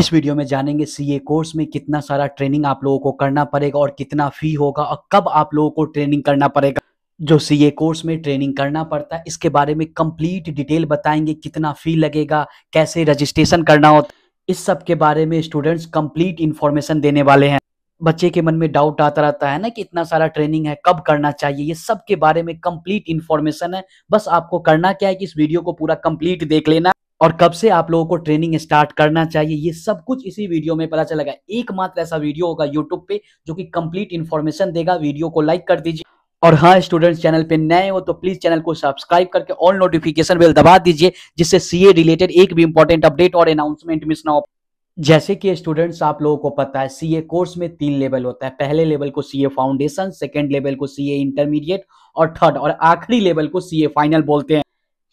इस वीडियो में जानेंगे सीए कोर्स में कितना सारा ट्रेनिंग आप लोगों को करना पड़ेगा और कितना फी होगा और कब आप लोगों को ट्रेनिंग करना पड़ेगा जो सीए कोर्स में ट्रेनिंग करना पड़ता है इसके बारे में कंप्लीट डिटेल बताएंगे कितना फी लगेगा कैसे रजिस्ट्रेशन करना होता इस सब के बारे में स्टूडेंट्स कंप्लीट इन्फॉर्मेशन देने वाले हैं बच्चे के मन में डाउट आता रहता है ना कि इतना सारा ट्रेनिंग है कब करना चाहिए ये सब के बारे में कंप्लीट इन्फॉर्मेशन है बस आपको करना क्या है कि इस वीडियो को पूरा कंप्लीट देख लेना और कब से आप लोगों को ट्रेनिंग स्टार्ट करना चाहिए ये सब कुछ इसी वीडियो में पता चलेगा एकमात्र ऐसा वीडियो होगा यूट्यूब पे जो कि कंप्लीट इन्फॉर्मेशन देगा वीडियो को लाइक कर दीजिए और हाँ स्टूडेंट्स चैनल पे नए हो तो प्लीज चैनल को सब्सक्राइब करके ऑल नोटिफिकेशन बेल दबा दीजिए जिससे सीए रिलेटेड एक भी इंपॉर्टेंट अपडेट और अनाउंसमेंट मिस ना हो जैसे कि स्टूडेंट्स आप लोगों को पता है सीए कोर्स में तीन लेवल होता है पहले लेवल को सीए फाउंडेशन सेकेंड लेवल को सीए इंटरमीडिएट और थर्ड और आखिरी लेवल को सीए फाइनल बोलते हैं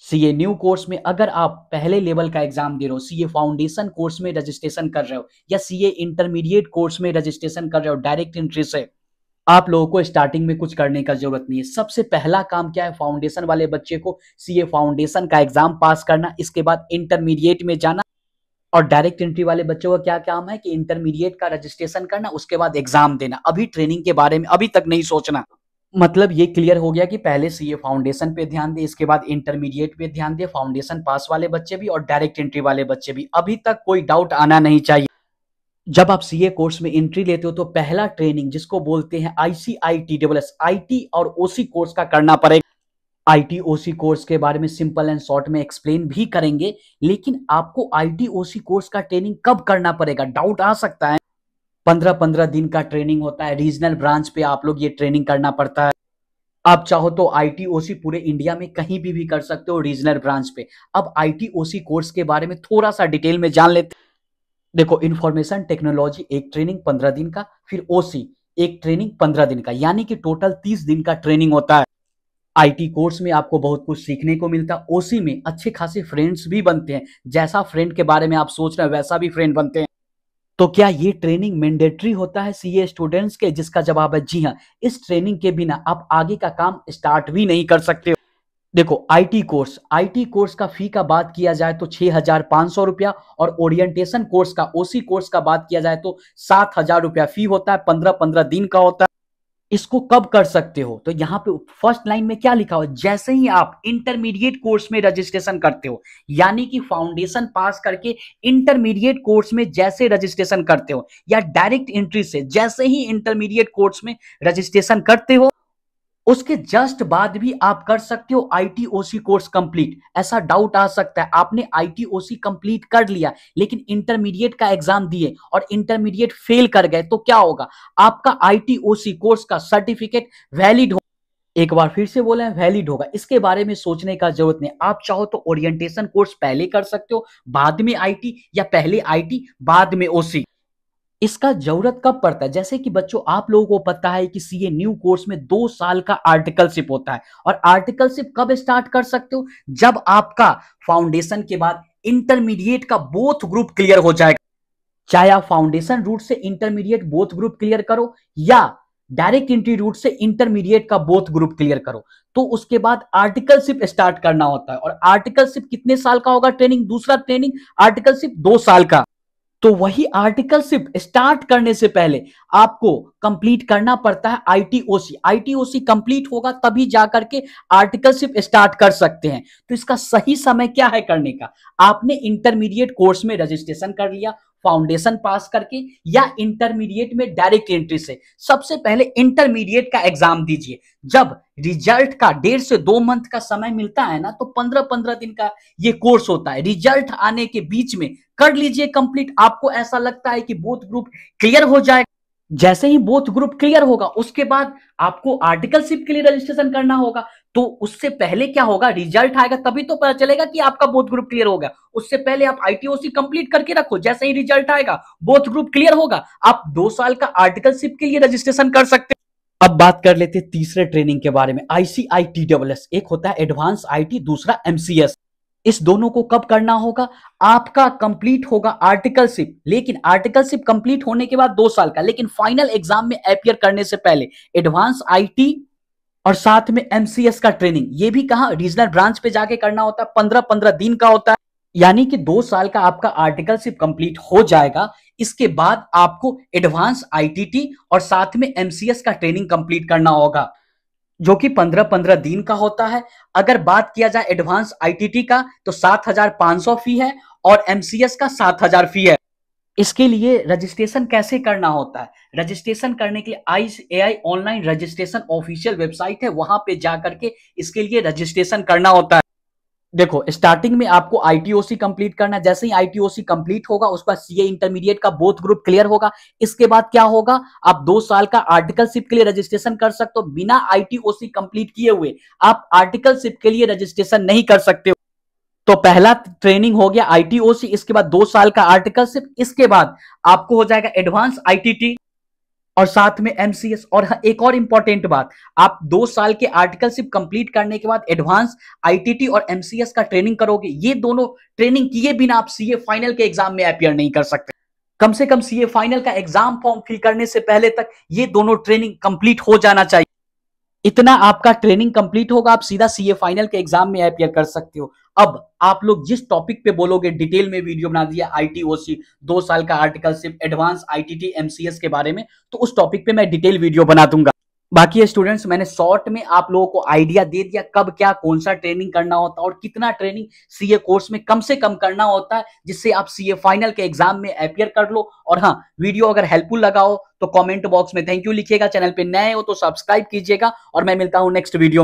सीए न्यू कोर्स में अगर आप पहले लेवल का एग्जाम दे रहे हो सीए फाउंडेशन कोर्स में रजिस्ट्रेशन कर रहे हो या सीए इंटरमीडिएट कोर्स में रजिस्ट्रेशन कर रहे हो डायरेक्ट एंट्री से आप लोगों को स्टार्टिंग में कुछ करने का जरूरत नहीं है सबसे पहला काम क्या है फाउंडेशन वाले बच्चे को सीए फाउंडेशन का एग्जाम पास करना इसके बाद इंटरमीडिएट में जाना और डायरेक्ट एंट्री वाले बच्चों का क्या काम है कि इंटरमीडिएट का रजिस्ट्रेशन करना उसके बाद एग्जाम देना अभी ट्रेनिंग के बारे में अभी तक नहीं सोचना मतलब ये क्लियर हो गया कि पहले सीए फाउंडेशन पे ध्यान दे इसके बाद इंटरमीडिएट पे ध्यान दे फाउंडेशन पास वाले बच्चे भी और डायरेक्ट एंट्री वाले बच्चे भी अभी तक कोई डाउट आना नहीं चाहिए जब आप सीए कोर्स में एंट्री लेते हो तो पहला ट्रेनिंग जिसको बोलते हैं आईसीआईटी डब्ल्यू एस आई और ओसी कोर्स का करना पड़ेगा आईटीओसी कोर्स के बारे में सिंपल एंड शॉर्ट में एक्सप्लेन भी करेंगे लेकिन आपको आईटीओसी कोर्स का ट्रेनिंग कब करना पड़ेगा डाउट आ सकता है पंद्रह पंद्रह दिन का ट्रेनिंग होता है रीजनल ब्रांच पे आप लोग ये ट्रेनिंग करना पड़ता है आप चाहो तो आईटीओसी पूरे इंडिया में कहीं भी भी कर सकते हो रीजनल ब्रांच पे अब आईटीओसी कोर्स के बारे में थोड़ा सा डिटेल में जान लेते देखो इन्फॉर्मेशन टेक्नोलॉजी एक ट्रेनिंग पंद्रह दिन का फिर ओसी एक ट्रेनिंग पंद्रह दिन का यानी कि टोटल तीस दिन का ट्रेनिंग होता है आईटी कोर्स में आपको बहुत कुछ सीखने को मिलता है उसी में अच्छे खासे फ्रेंड्स भी बनते हैं जैसा फ्रेंड के बारे में आप सोच रहे हैं वैसा भी फ्रेंड बनते हैं तो क्या ये ट्रेनिंग मैंडेटरी होता है सीए स्टूडेंट्स के जिसका जवाब है जी हाँ इस ट्रेनिंग के बिना आप आगे का काम स्टार्ट भी नहीं कर सकते देखो आईटी कोर्स आईटी कोर्स का फी का बात किया जाए तो छह हजार पांच सौ रुपया और ओरिएंटेशन कोर्स का ओसी कोर्स का बात किया जाए तो सात हजार रुपया फी होता है पंद्रह पंद्रह दिन का होता है इसको कब कर सकते हो तो यहाँ पे फर्स्ट लाइन में क्या लिखा हो जैसे ही आप इंटरमीडिएट कोर्स में रजिस्ट्रेशन करते हो यानी कि फाउंडेशन पास करके इंटरमीडिएट कोर्स में जैसे रजिस्ट्रेशन करते हो या डायरेक्ट एंट्री से जैसे ही इंटरमीडिएट कोर्स में रजिस्ट्रेशन करते हो उसके जस्ट बाद भी आप कर सकते हो आईटीओसी कोर्स कंप्लीट ऐसा डाउट आ सकता है आपने आईटीओसी कंप्लीट कर लिया लेकिन इंटरमीडिएट का एग्जाम दिए और इंटरमीडिएट फेल कर गए तो क्या होगा आपका आईटीओसी कोर्स का सर्टिफिकेट वैलिड हो एक बार फिर से बोले वैलिड होगा इसके बारे में सोचने का जरूरत नहीं आप चाहो तो ओरिएंटेशन कोर्स पहले कर सकते हो बाद में आईटी या पहले आईटी बाद में ओसी इसका जरूरत कब पड़ता है जैसे कि बच्चों आप लोगों को पता है कि सीए न्यू कोर्स में दो साल का आर्टिकलशिप होता है और आर्टिकलशिप कब स्टार्ट कर सकते हो जब आपका फाउंडेशन के बाद इंटरमीडिएट का बोथ ग्रुप क्लियर हो जाएगा चाहे आप फाउंडेशन रूट से इंटरमीडिएट बोथ ग्रुप क्लियर करो या डायरेक्ट एंट्री रूट से इंटरमीडिएट का बोथ ग्रुप क्लियर करो तो उसके बाद आर्टिकलशिप स्टार्ट करना होता है और आर्टिकलशिप कितने साल का होगा ट्रेनिंग दूसरा ट्रेनिंग आर्टिकलशिप दो साल का तो वही आर्टिकलशिप स्टार्ट करने से पहले आपको कंप्लीट करना पड़ता है आईटीओसी आईटीओसी कंप्लीट होगा तभी जा करके आर्टिकलशिप स्टार्ट कर सकते हैं तो इसका सही समय क्या है करने का आपने इंटरमीडिएट कोर्स में रजिस्ट्रेशन कर लिया फाउंडेशन पास करके या इंटरमीडिएट में डायरेक्ट एंट्री से सबसे पहले इंटरमीडिएट का एग्जाम दीजिए जब रिजल्ट का डेढ़ से दो मंथ का समय मिलता है ना तो पंद्रह पंद्रह दिन का ये कोर्स होता है रिजल्ट आने के बीच में कर लीजिए कंप्लीट आपको ऐसा लगता है कि बोथ ग्रुप क्लियर हो जाएगा जैसे ही बोथ ग्रुप क्लियर होगा उसके बाद आपको आर्टिकलशिप के लिए रजिस्ट्रेशन करना होगा तो उससे पहले क्या होगा रिजल्ट आएगा तभी तो पता चलेगा कि आपका बोथ ग्रुप क्लियर होगा उससे पहले आप आईटीओसी कंप्लीट करके रखो जैसे ही रिजल्ट आएगा बोथ ग्रुप क्लियर होगा आप दो साल का आर्टिकलशिप के लिए रजिस्ट्रेशन कर सकते अब बात कर लेते तीसरे ट्रेनिंग के बारे में आईसीआईटी डबल एक होता है एडवांस आई दूसरा एमसीएस इस दोनों को कब करना होगा आपका कंप्लीट होगा आर्टिकलशिप लेकिन आर्टिकलशिप कंप्लीट होने के बाद दो साल का लेकिन फाइनल एग्जाम में अपियर करने से पहले एडवांस आईटी और साथ में एमसीएस का ट्रेनिंग ये भी कहा रीजनल ब्रांच पे जाके करना होता है पंद्रह पंद्रह दिन का होता है यानी कि दो साल का आपका आर्टिकलशिप कंप्लीट हो जाएगा इसके बाद आपको एडवांस आईटीटी और साथ में एमसीएस का ट्रेनिंग कंप्लीट करना होगा जो कि पंद्रह पंद्रह दिन का होता है अगर बात किया जाए एडवांस आईटीटी का तो सात हजार पांच सौ फी है और एमसीएस का सात हजार फी है इसके लिए रजिस्ट्रेशन कैसे करना होता है रजिस्ट्रेशन करने के लिए I A I online registration official website है वहां पे जाकर के इसके लिए रजिस्ट्रेशन करना होता है देखो स्टार्टिंग में आपको आईटीओसी कंप्लीट करना जैसे ही आईटीओसी कंप्लीट होगा उसके बाद सीए इंटरमीडिएट का बोथ ग्रुप क्लियर होगा इसके बाद क्या होगा आप दो साल का आर्टिकलशिप के लिए रजिस्ट्रेशन कर सकते हो बिना आईटीओसी कंप्लीट किए हुए आप आर्टिकलशिप के लिए रजिस्ट्रेशन नहीं कर सकते तो पहला ट्रेनिंग हो गया आईटीओसी इसके बाद दो साल का आर्टिकलशिप इसके बाद आपको हो जाएगा एडवांस आईटीटी और साथ में एमसीएस और हाँ, एक और इंपॉर्टेंट बात आप दो साल के सिर्फ कंप्लीट करने के बाद एडवांस आईटीटी और एमसीएस का ट्रेनिंग करोगे ये दोनों ट्रेनिंग किए बिना आप सीए फाइनल के एग्जाम में अपियर नहीं कर सकते कम से कम सीए फाइनल का एग्जाम फॉर्म फिल करने से पहले तक ये दोनों ट्रेनिंग कंप्लीट हो जाना चाहिए इतना आपका ट्रेनिंग कंप्लीट होगा आप सीधा सीए फाइनल के एग्जाम में अपियर कर सकते हो अब आप लोग जिस टॉपिक पे बोलोगे डिटेल में वीडियो बना दिया आईटीओसी दो साल का आर्टिकल सिर्फ एडवांस आईटीटी एमसीएस के बारे में तो उस टॉपिक पे मैं डिटेल वीडियो बना दूंगा बाकी स्टूडेंट्स मैंने शॉर्ट में आप लोगों को आइडिया दे दिया कब क्या कौन सा ट्रेनिंग करना होता है और कितना ट्रेनिंग सीए कोर्स में कम से कम करना होता है जिससे आप सीए फाइनल के एग्जाम में अपियर कर लो और हाँ वीडियो अगर हेल्पफुल लगा हो तो कमेंट बॉक्स में थैंक यू लिखिएगा चैनल पे नए हो तो सब्सक्राइब कीजिएगा और मैं मिलता हूँ नेक्स्ट वीडियो